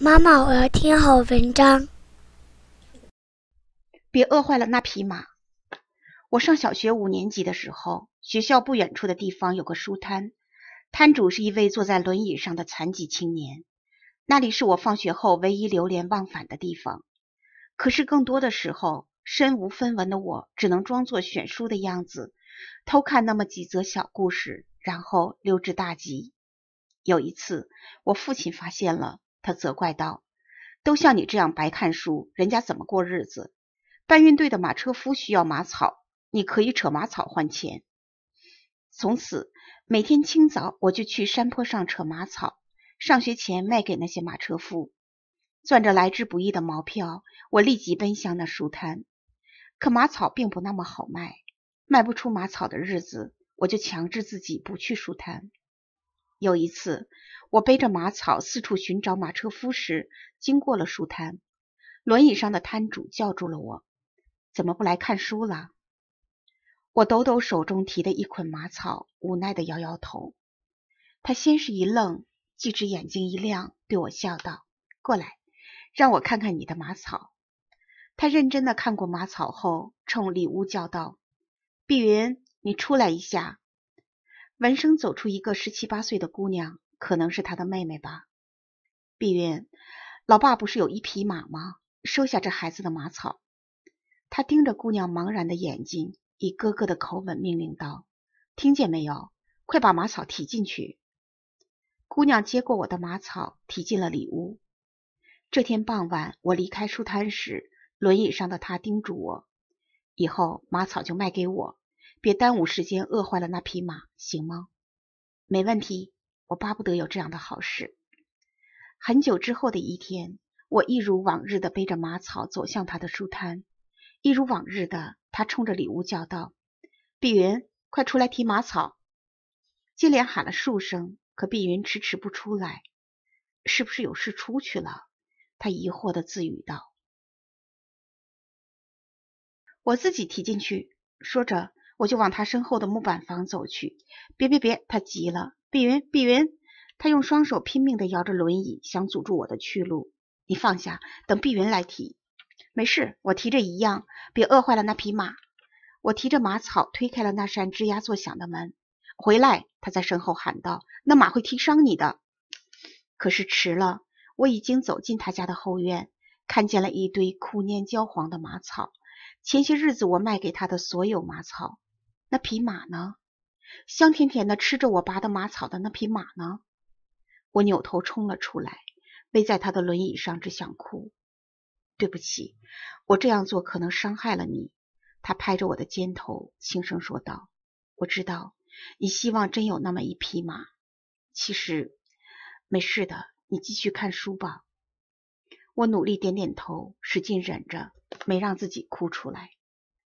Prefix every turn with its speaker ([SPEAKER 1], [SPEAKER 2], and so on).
[SPEAKER 1] 妈妈，我要听好文章。别饿坏了那匹马。我上小学五年级的时候，学校不远处的地方有个书摊，摊主是一位坐在轮椅上的残疾青年。那里是我放学后唯一流连忘返的地方。可是更多的时候，身无分文的我只能装作选书的样子，偷看那么几则小故事，然后溜之大吉。有一次，我父亲发现了。他责怪道：“都像你这样白看书，人家怎么过日子？”搬运队的马车夫需要马草，你可以扯马草换钱。从此，每天清早我就去山坡上扯马草，上学前卖给那些马车夫。攥着来之不易的毛票，我立即奔向那书摊。可马草并不那么好卖，卖不出马草的日子，我就强制自己不去书摊。有一次，我背着马草四处寻找马车夫时，经过了书摊，轮椅上的摊主叫住了我：“怎么不来看书了？”我抖抖手中提的一捆马草，无奈的摇摇头。他先是一愣，继之眼睛一亮，对我笑道：“过来，让我看看你的马草。”他认真的看过马草后，冲里屋叫道：“碧云，你出来一下。”闻声走出一个十七八岁的姑娘，可能是他的妹妹吧。碧云，老爸不是有一匹马吗？收下这孩子的马草。他盯着姑娘茫然的眼睛，以哥哥的口吻命令道：“听见没有？快把马草提进去。”姑娘接过我的马草，提进了里屋。这天傍晚，我离开书摊时，轮椅上的他叮嘱我：“以后马草就卖给我。”别耽误时间，饿坏了那匹马，行吗？没问题，我巴不得有这样的好事。很久之后的一天，我一如往日的背着马草走向他的书摊，一如往日的，他冲着里屋叫道：“碧云，快出来提马草。”接连喊了数声，可碧云迟迟不出来，是不是有事出去了？他疑惑的自语道：“我自己提进去。”说着。我就往他身后的木板房走去。别别别！他急了。碧云，碧云！他用双手拼命的摇着轮椅，想阻住我的去路。你放下，等碧云来提。没事，我提着一样，别饿坏了那匹马。我提着马草，推开了那扇吱呀作响的门。回来！他在身后喊道。那马会踢伤你的。可是迟了，我已经走进他家的后院，看见了一堆枯蔫焦黄的马草。前些日子我卖给他的所有马草。那匹马呢？香甜甜的吃着我拔的马草的那匹马呢？我扭头冲了出来，背在他的轮椅上，只想哭。对不起，我这样做可能伤害了你。他拍着我的肩头，轻声说道：“我知道，你希望真有那么一匹马。其实，没事的，你继续看书吧。”我努力点点头，使劲忍着，没让自己哭出来。